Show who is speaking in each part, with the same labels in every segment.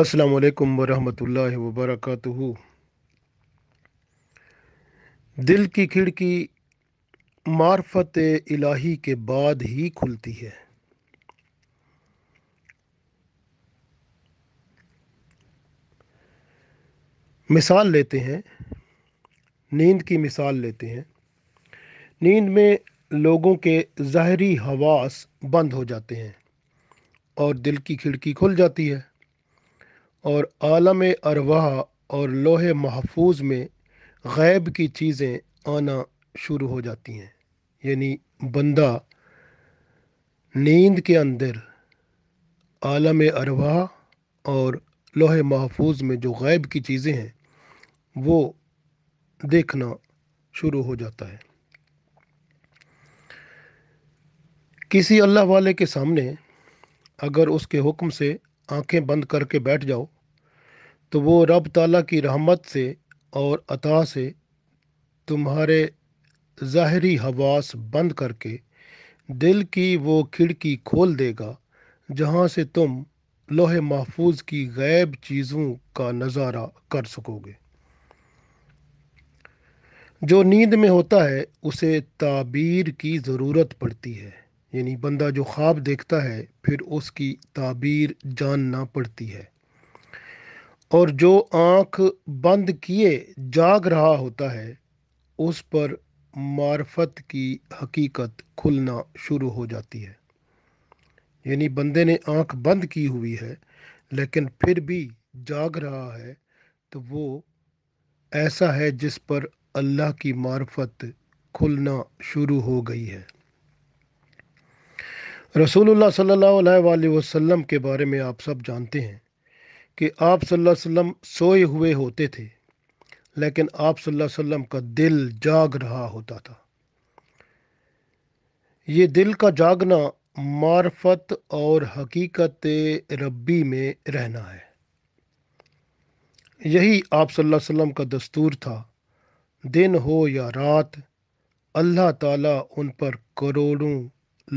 Speaker 1: السلام علیکم ورحمۃ اللہ وبرکاتہ دل کی کھڑکی معرفت الہی کے بعد ہی کھلتی ہے مثال لیتے ہیں نیند کی مثال لیتے ہیں نیند میں لوگوں کے ظاہری حواس بند ہو جاتے ہیں اور دل کی کھڑکی کھل جاتی ہے اور عالم ارواح اور لوح محفوظ میں غیب کی چیزیں آنا شروع ہو جاتی ہیں یعنی بندہ نیند کے اندر عالم ارواح اور لوح محفوظ میں جو غیب کی چیزیں ہیں وہ دیکھنا شروع ہو جاتا ہے کسی اللہ والے کے سامنے اگر اس کے حکم سے آنکھیں بند کر کے بیٹھ جاؤ تو وہ رب تعالیٰ کی رحمت سے اور عطا سے تمہارے ظاہری حواس بند کر کے دل کی وہ کھڑکی کھول دے گا جہاں سے تم لوہے محفوظ کی غیب چیزوں کا نظارہ کر سکو گے جو نیند میں ہوتا ہے اسے تعبیر کی ضرورت پڑتی ہے یعنی بندہ جو خواب دیکھتا ہے پھر اس کی تعبیر جاننا پڑتی ہے اور جو آنکھ بند کیے جاگ رہا ہوتا ہے اس پر معرفت کی حقیقت کھلنا شروع ہو جاتی ہے یعنی بندے نے آنکھ بند کی ہوئی ہے لیکن پھر بھی جاگ رہا ہے تو وہ ایسا ہے جس پر اللہ کی معرفت کھلنا شروع ہو گئی ہے رسول اللہ صلی اللہ علیہ وآلہ وسلم کے بارے میں آپ سب جانتے ہیں کہ آپ صلی اللہ علیہ وسلم سوئے ہوئے ہوتے تھے لیکن آپ صلی اللہ علیہ وسلم کا دل جاگ رہا ہوتا تھا یہ دل کا جاگنا معرفت اور حقیقت ربی میں رہنا ہے یہی آپ صلی اللہ علیہ وسلم کا دستور تھا دن ہو یا رات اللہ تعالیٰ ان پر کروڑوں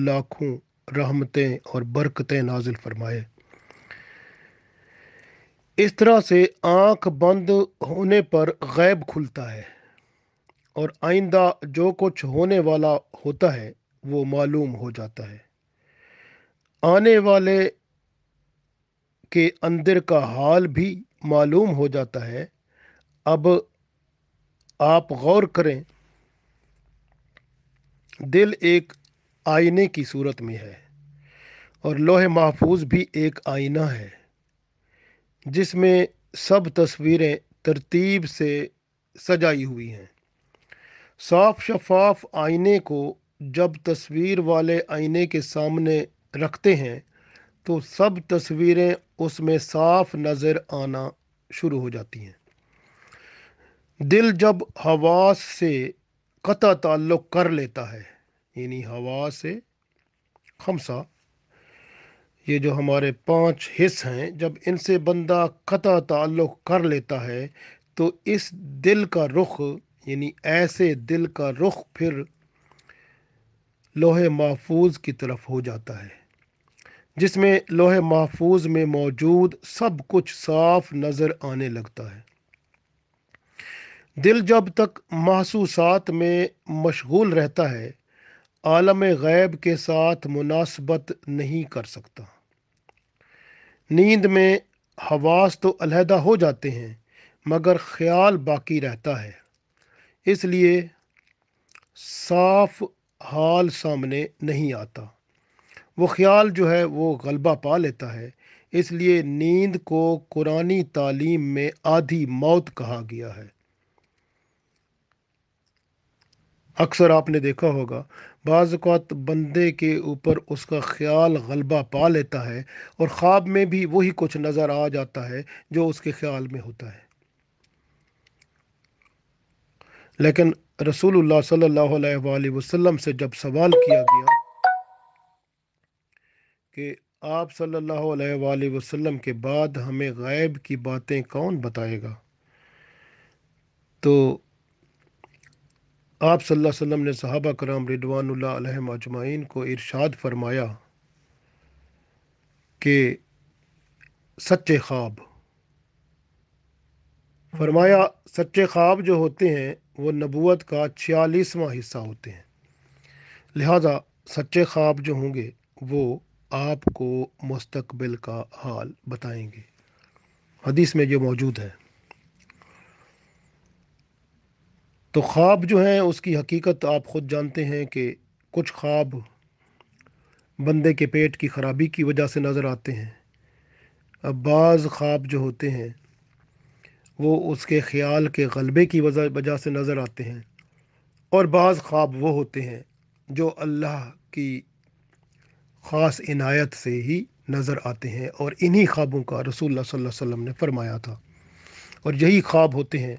Speaker 1: لاکھوں رحمتیں اور برکتیں نازل فرمائے اس طرح سے آنکھ بند ہونے پر غیب کھلتا ہے اور آئندہ جو کچھ ہونے والا ہوتا ہے وہ معلوم ہو جاتا ہے آنے والے کے اندر کا حال بھی معلوم ہو جاتا ہے اب آپ غور کریں دل ایک آئینے کی صورت میں ہے اور لوہے محفوظ بھی ایک آئینہ ہے جس میں سب تصویریں ترتیب سے سجائی ہوئی ہیں صاف شفاف آئینے کو جب تصویر والے آئینے کے سامنے رکھتے ہیں تو سب تصویریں اس میں صاف نظر آنا شروع ہو جاتی ہیں دل جب ہوا سے قطع تعلق کر لیتا ہے یعنی ہوا سے خمسہ یہ جو ہمارے پانچ حص ہیں جب ان سے بندہ قطع تعلق کر لیتا ہے تو اس دل کا رخ یعنی ایسے دل کا رخ پھر لوہے محفوظ کی طرف ہو جاتا ہے جس میں لوہے محفوظ میں موجود سب کچھ صاف نظر آنے لگتا ہے دل جب تک محسوسات میں مشغول رہتا ہے عالم غیب کے ساتھ مناسبت نہیں کر سکتا نیند میں حواس تو علیحدہ ہو جاتے ہیں مگر خیال باقی رہتا ہے اس لیے صاف حال سامنے نہیں آتا وہ خیال جو ہے وہ غلبہ پا لیتا ہے اس لیے نیند کو قرآن تعلیم میں آدھی موت کہا گیا ہے اکثر آپ نے دیکھا ہوگا بعض اوقات بندے کے اوپر اس کا خیال غلبہ پا لیتا ہے اور خواب میں بھی وہی کچھ نظر آ جاتا ہے جو اس کے خیال میں ہوتا ہے لیکن رسول اللہ صلی اللہ علیہ وآلہ وسلم سے جب سوال کیا گیا کہ آپ صلی اللہ علیہ وآلہ وسلم کے بعد ہمیں غائب کی باتیں کون بتائے گا تو آپ صلی اللہ علیہ وسلم نے صحابہ کرام ردوان اللہ علیہ اجمعین کو ارشاد فرمایا کہ سچے خواب فرمایا سچے خواب جو ہوتے ہیں وہ نبوت کا چھیالیسواں حصہ ہوتے ہیں لہٰذا سچے خواب جو ہوں گے وہ آپ کو مستقبل کا حال بتائیں گے حدیث میں یہ موجود ہے تو خواب جو ہیں اس کی حقیقت آپ خود جانتے ہیں کہ کچھ خواب بندے کے پیٹ کی خرابی کی وجہ سے نظر آتے ہیں اب بعض خواب جو ہوتے ہیں وہ اس کے خیال کے غلبے کی وجہ سے نظر آتے ہیں اور بعض خواب وہ ہوتے ہیں جو اللہ کی خاص عنایت سے ہی نظر آتے ہیں اور انہی خوابوں کا رسول اللہ صلی اللہ علیہ وسلم نے فرمایا تھا اور یہی خواب ہوتے ہیں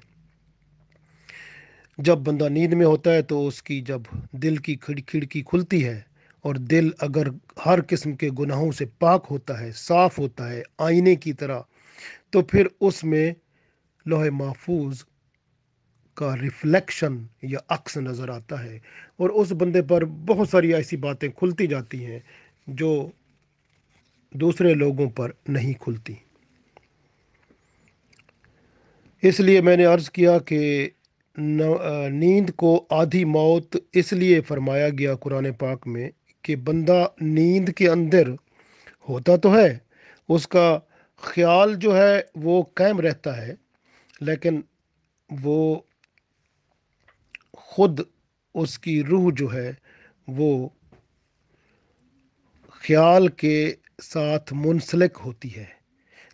Speaker 1: جب بندہ نیند میں ہوتا ہے تو اس کی جب دل کی کھڑکی کھلتی ہے اور دل اگر ہر قسم کے گناہوں سے پاک ہوتا ہے صاف ہوتا ہے آئینے کی طرح تو پھر اس میں لوہے محفوظ کا ریفلیکشن یا عکس نظر آتا ہے اور اس بندے پر بہت ساری ایسی باتیں کھلتی جاتی ہیں جو دوسرے لوگوں پر نہیں کھلتی اس لیے میں نے عرض کیا کہ نیند کو آدھی موت اس لیے فرمایا گیا قرآن پاک میں کہ بندہ نیند کے اندر ہوتا تو ہے اس کا خیال جو ہے وہ قائم رہتا ہے لیکن وہ خود اس کی روح جو ہے وہ خیال کے ساتھ منسلک ہوتی ہے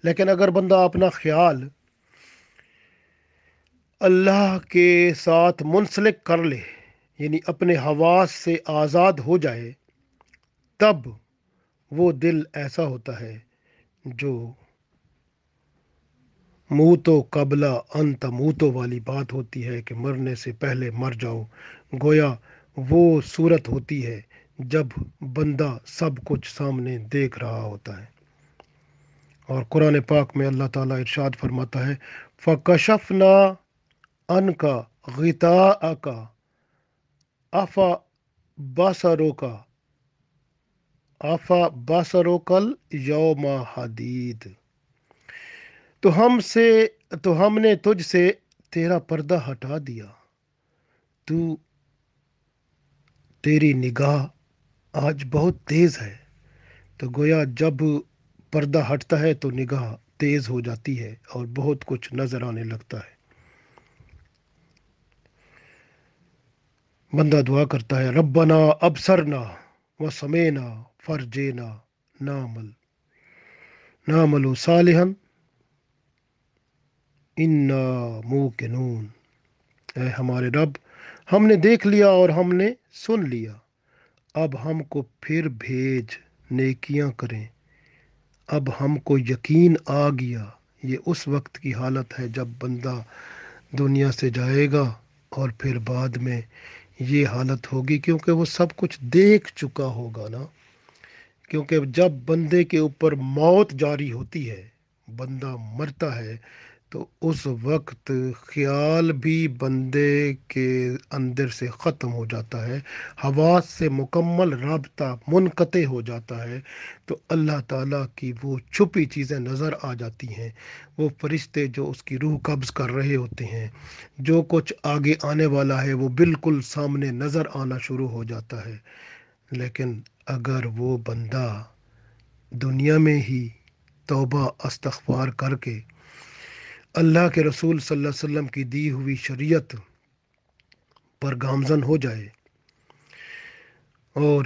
Speaker 1: لیکن اگر بندہ اپنا خیال اللہ کے ساتھ منسلک کر لے یعنی اپنے حواس سے آزاد ہو جائے تب وہ دل ایسا ہوتا ہے جو منت و قبلہ انت متو والی بات ہوتی ہے کہ مرنے سے پہلے مر جاؤ گویا وہ صورت ہوتی ہے جب بندہ سب کچھ سامنے دیکھ رہا ہوتا ہے اور قرآن پاک میں اللہ تعالیٰ ارشاد فرماتا ہے فکشف ان کا کا افا باسرو کا آفا باسرو کل یوم حدید تو ہم سے تو ہم نے تجھ سے تیرا پردہ ہٹا دیا تو تیری نگاہ آج بہت تیز ہے تو گویا جب پردہ ہٹتا ہے تو نگاہ تیز ہو جاتی ہے اور بہت کچھ نظر آنے لگتا ہے بندہ دعا کرتا ہے ربنا ابسرنا فرجینا نامل نامل و انا موکنون اے ہمارے رب ہم نے دیکھ لیا اور ہم نے سن لیا اب ہم کو پھر بھیج نیکیاں کریں اب ہم کو یقین آ گیا یہ اس وقت کی حالت ہے جب بندہ دنیا سے جائے گا اور پھر بعد میں یہ حالت ہوگی کیونکہ وہ سب کچھ دیکھ چکا ہوگا نا کیونکہ جب بندے کے اوپر موت جاری ہوتی ہے بندہ مرتا ہے تو اس وقت خیال بھی بندے کے اندر سے ختم ہو جاتا ہے حواس سے مکمل رابطہ منقطع ہو جاتا ہے تو اللہ تعالیٰ کی وہ چھپی چیزیں نظر آ جاتی ہیں وہ فرشتے جو اس کی روح قبض کر رہے ہوتے ہیں جو کچھ آگے آنے والا ہے وہ بالکل سامنے نظر آنا شروع ہو جاتا ہے لیکن اگر وہ بندہ دنیا میں ہی توبہ استغفار کر کے اللہ کے رسول صلی اللہ علیہ وسلم کی دی ہوئی شریعت پر گامزن ہو جائے اور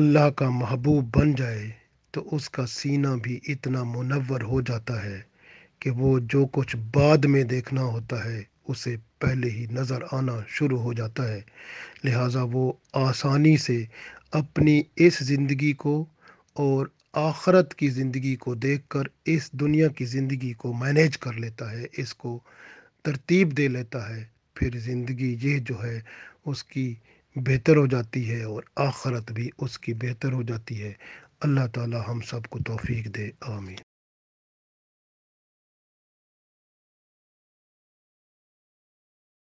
Speaker 1: اللہ کا محبوب بن جائے تو اس کا سینہ بھی اتنا منور ہو جاتا ہے کہ وہ جو کچھ بعد میں دیکھنا ہوتا ہے اسے پہلے ہی نظر آنا شروع ہو جاتا ہے لہٰذا وہ آسانی سے اپنی اس زندگی کو اور آخرت کی زندگی کو دیکھ کر اس دنیا کی زندگی کو مینیج کر لیتا ہے اس کو ترتیب دے لیتا ہے پھر زندگی یہ جو ہے اس کی بہتر ہو جاتی ہے اور آخرت بھی اس کی بہتر ہو جاتی ہے اللہ تعالی ہم سب کو توفیق دے آمین